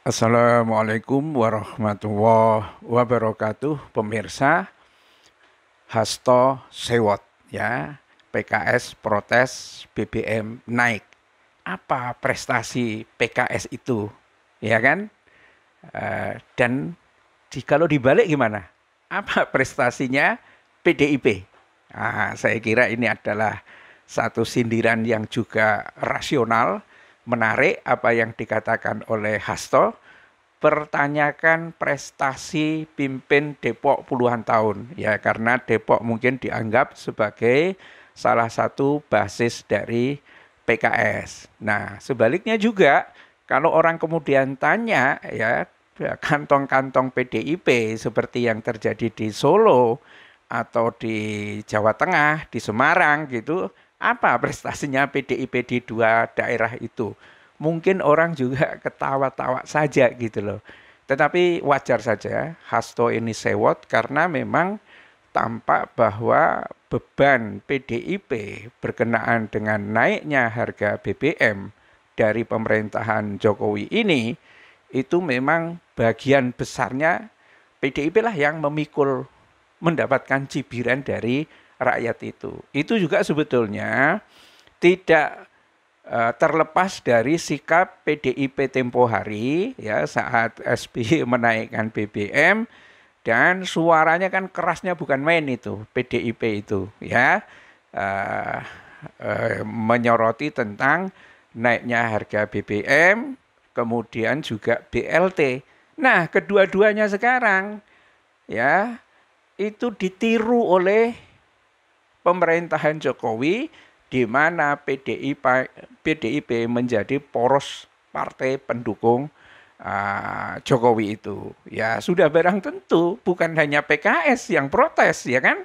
Assalamualaikum warahmatullahi wabarakatuh pemirsa Hasto Sewot ya PKS protes BBM naik apa prestasi PKS itu ya kan e, dan di, kalau dibalik gimana apa prestasinya PDIP nah, saya kira ini adalah satu sindiran yang juga rasional menarik apa yang dikatakan oleh Hasto pertanyakan prestasi pimpin Depok puluhan tahun ya karena Depok mungkin dianggap sebagai salah satu basis dari PKS. Nah, sebaliknya juga kalau orang kemudian tanya ya kantong-kantong PDIP seperti yang terjadi di Solo atau di Jawa Tengah, di Semarang gitu, apa prestasinya PDIP di dua daerah itu? Mungkin orang juga ketawa-tawa saja gitu loh. Tetapi wajar saja Hasto ini sewot karena memang tampak bahwa beban PDIP berkenaan dengan naiknya harga BBM dari pemerintahan Jokowi ini itu memang bagian besarnya PDIP lah yang memikul mendapatkan cibiran dari rakyat itu. Itu juga sebetulnya tidak eh, terlepas dari sikap PDIP tempo hari ya saat SBY menaikkan BBM dan suaranya kan kerasnya bukan main itu PDIP itu ya uh, uh, menyoroti tentang naiknya harga BBM kemudian juga BLT. Nah, kedua-duanya sekarang ya itu ditiru oleh pemerintahan Jokowi di mana PDIP, PDIP menjadi poros partai pendukung uh, Jokowi itu. Ya sudah barang tentu bukan hanya PKS yang protes ya kan.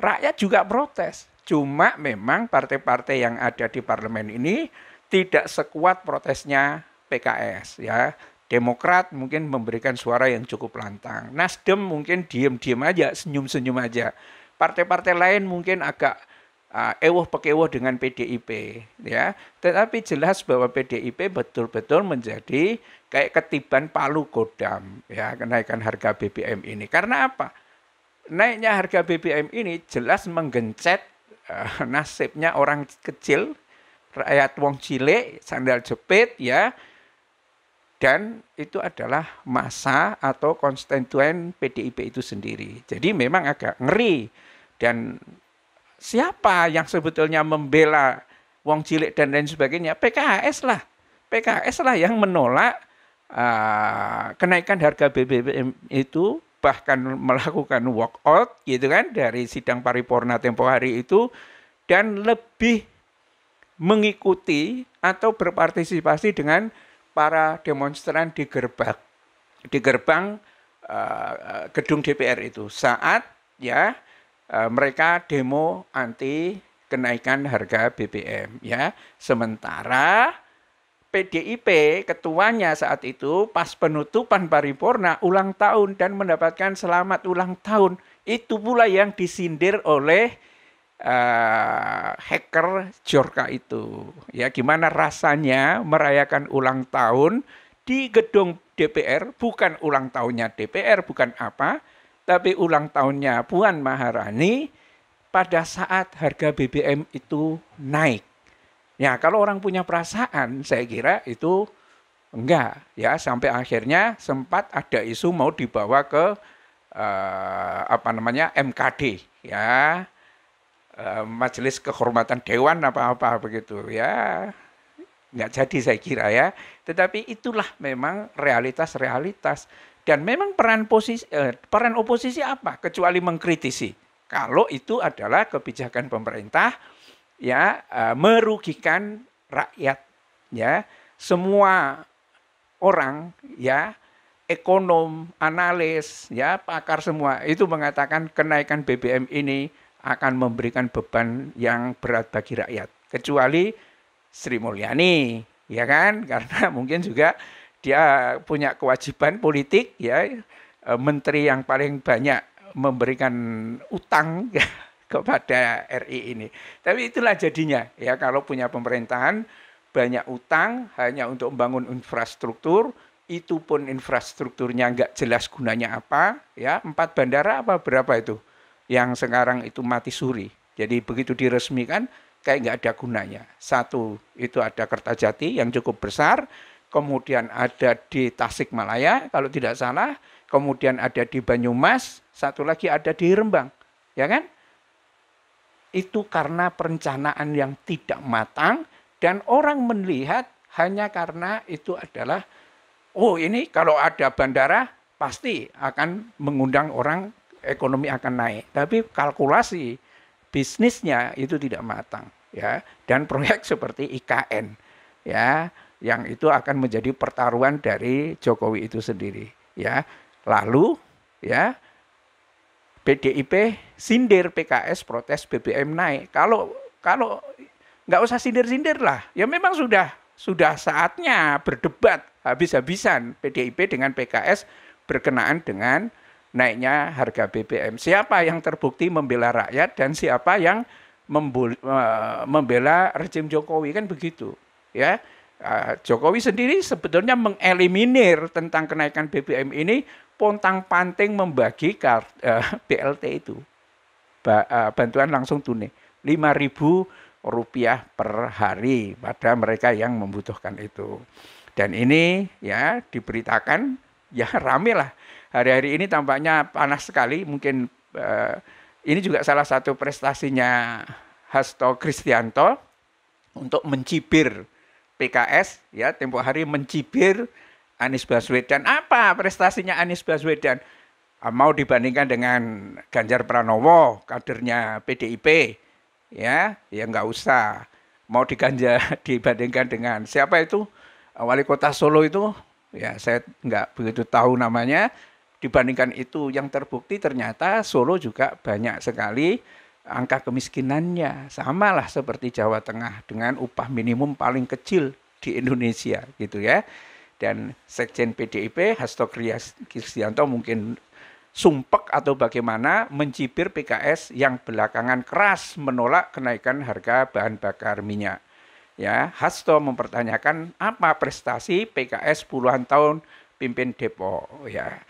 Rakyat juga protes. Cuma memang partai-partai yang ada di parlemen ini tidak sekuat protesnya PKS ya. Demokrat mungkin memberikan suara yang cukup lantang. Nasdem mungkin diem-diem aja, senyum-senyum aja. Partai-partai lain mungkin agak uh, ah, ewoh pekewoh dengan PDIP ya tetapi jelas bahwa PDIP betul-betul menjadi kayak ketiban palu godam ya kenaikan harga BBM ini karena apa naiknya harga BBM ini jelas menggencet uh, nasibnya orang kecil rakyat wong cilik sandal jepit ya dan itu adalah masa atau konstituen PDIP itu sendiri. Jadi memang agak ngeri dan siapa yang sebetulnya membela wong cilik dan lain sebagainya? PKS lah. PKS lah yang menolak uh, kenaikan harga BBM itu bahkan melakukan walk out gitu kan dari sidang paripurna tempo hari itu dan lebih mengikuti atau berpartisipasi dengan para demonstran di gerbang di gerbang uh, gedung DPR itu saat ya Eh, mereka demo anti kenaikan harga BBM ya. Sementara PDIP ketuanya saat itu pas penutupan paripurna ulang tahun dan mendapatkan selamat ulang tahun. Itu pula yang disindir oleh uh, hacker Jorka itu. Ya gimana rasanya merayakan ulang tahun di gedung DPR bukan ulang tahunnya DPR bukan apa tapi ulang tahunnya Puan Maharani pada saat harga BBM itu naik. Ya, kalau orang punya perasaan, saya kira itu enggak ya sampai akhirnya sempat ada isu mau dibawa ke eh, apa namanya MKD ya eh, Majelis Kehormatan Dewan apa-apa begitu ya nggak jadi saya kira ya tetapi itulah memang realitas-realitas dan memang peran posisi eh, peran oposisi apa kecuali mengkritisi kalau itu adalah kebijakan pemerintah ya eh, merugikan rakyat ya semua orang ya ekonom, analis, ya pakar semua itu mengatakan kenaikan BBM ini akan memberikan beban yang berat bagi rakyat. Kecuali Sri Mulyani, ya kan? Karena mungkin juga dia punya kewajiban politik ya eh, menteri yang paling banyak memberikan utang ya, kepada RI ini. Tapi itulah jadinya ya kalau punya pemerintahan banyak utang hanya untuk membangun infrastruktur itu pun infrastrukturnya nggak jelas gunanya apa ya empat bandara apa berapa itu yang sekarang itu mati suri jadi begitu diresmikan kayak nggak ada gunanya satu itu ada Kertajati yang cukup besar kemudian ada di Tasikmalaya kalau tidak salah, kemudian ada di Banyumas, satu lagi ada di Rembang, ya kan? Itu karena perencanaan yang tidak matang dan orang melihat hanya karena itu adalah oh ini kalau ada bandara pasti akan mengundang orang ekonomi akan naik. Tapi kalkulasi bisnisnya itu tidak matang ya dan proyek seperti IKN ya yang itu akan menjadi pertaruhan dari Jokowi itu sendiri ya lalu ya PDIP sindir PKS protes BBM naik kalau kalau nggak usah sindir-sindir lah ya memang sudah sudah saatnya berdebat habis-habisan PDIP dengan PKS berkenaan dengan naiknya harga BBM siapa yang terbukti membela rakyat dan siapa yang eh, membela rezim Jokowi kan begitu ya Ah, Jokowi sendiri sebetulnya mengeliminir tentang kenaikan BBM ini pontang-panting membagi uh, eh, BLT itu. Eh, bantuan langsung tunai. lima ribu rupiah per hari pada mereka yang membutuhkan itu. Dan ini ya diberitakan ya rame lah. Hari-hari ini tampaknya panas sekali. Mungkin eh, ini juga salah satu prestasinya Hasto Kristianto untuk mencibir PKS ya tempo hari mencibir Anies Baswedan. Apa prestasinya Anies Baswedan? Ah, mau dibandingkan dengan Ganjar Pranowo, kadernya PDIP, ya, ya nggak usah. Mau diganjar dibandingkan dengan siapa itu ah, wali kota Solo itu, ya saya nggak begitu tahu namanya. Dibandingkan itu yang terbukti ternyata Solo juga banyak sekali angka kemiskinannya samalah seperti Jawa Tengah dengan upah minimum paling kecil di Indonesia gitu ya. Dan Sekjen PDIP Hasto Kristianto mungkin sumpek atau bagaimana mencibir PKS yang belakangan keras menolak kenaikan harga bahan bakar minyak. Ya, Hasto mempertanyakan apa prestasi PKS puluhan tahun pimpin Depok ya.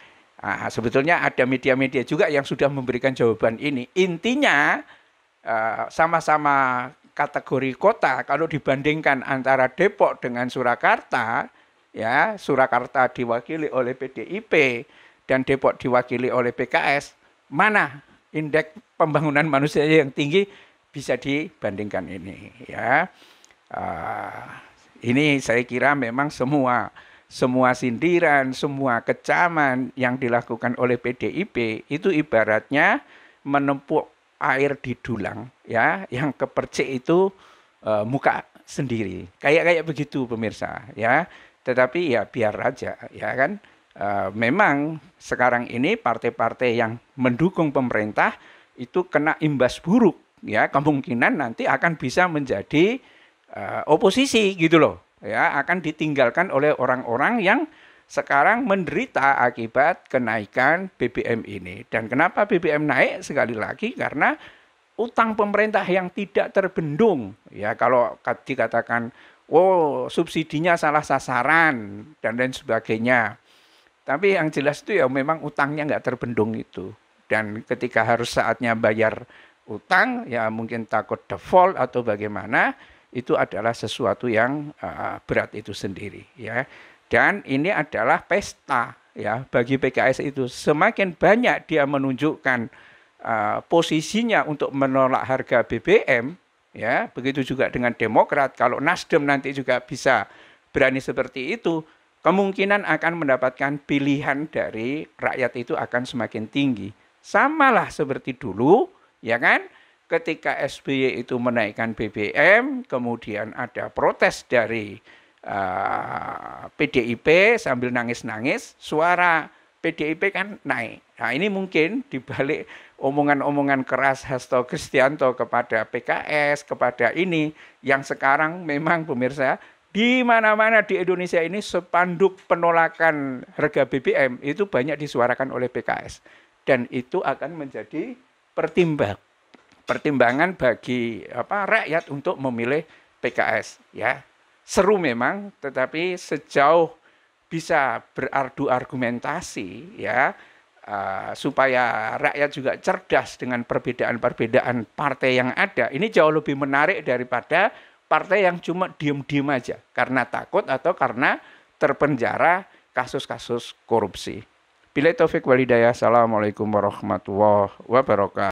Nah, sebetulnya ada media-media juga yang sudah memberikan jawaban ini. Intinya eh, sama-sama kategori kota kalau dibandingkan antara Depok dengan Surakarta, ya Surakarta diwakili oleh PDIP dan Depok diwakili oleh PKS, mana indeks pembangunan manusia yang tinggi bisa dibandingkan ini, ya. Eh, ini saya kira memang semua semua sindiran, semua kecaman yang dilakukan oleh PDIP itu ibaratnya menempuk air di dulang ya yang kepercik itu e, muka sendiri. Kayak kayak begitu pemirsa ya. Tetapi ya biar aja ya kan. E, memang sekarang ini partai-partai yang mendukung pemerintah itu kena imbas buruk ya kemungkinan nanti akan bisa menjadi e, oposisi gitu loh ya akan ditinggalkan oleh orang-orang yang sekarang menderita akibat kenaikan BBM ini. Dan kenapa BBM naik? Sekali lagi karena utang pemerintah yang tidak terbendung. Ya kalau dikatakan oh subsidinya salah sasaran dan lain sebagainya. Tapi yang jelas itu ya memang utangnya nggak terbendung itu. Dan ketika harus saatnya bayar utang ya mungkin takut default atau bagaimana itu adalah sesuatu yang eh, berat itu sendiri ya. Dan ini adalah pesta ya bagi PKS itu semakin banyak dia menunjukkan eh, posisinya untuk menolak harga BBM ya begitu juga dengan Demokrat kalau Nasdem nanti juga bisa berani seperti itu kemungkinan akan mendapatkan pilihan dari rakyat itu akan semakin tinggi samalah seperti dulu ya kan ketika SBY itu menaikkan BBM, kemudian ada protes dari uh, eh, PDIP sambil nangis-nangis, suara PDIP kan naik. Nah ini mungkin dibalik omongan-omongan keras Hasto Kristianto kepada PKS, kepada ini, yang sekarang memang pemirsa di mana-mana di Indonesia ini sepanduk penolakan harga BBM itu banyak disuarakan oleh PKS dan itu akan menjadi pertimbang pertimbangan bagi apa rakyat untuk memilih PKS ya. Seru memang tetapi sejauh bisa berardu argumentasi ya uh, supaya rakyat juga cerdas dengan perbedaan-perbedaan partai yang ada. Ini jauh lebih menarik daripada partai yang cuma diem-diem aja karena takut atau karena terpenjara kasus-kasus korupsi. Bila Taufik Walidaya, Assalamualaikum warahmatullahi wabarakatuh.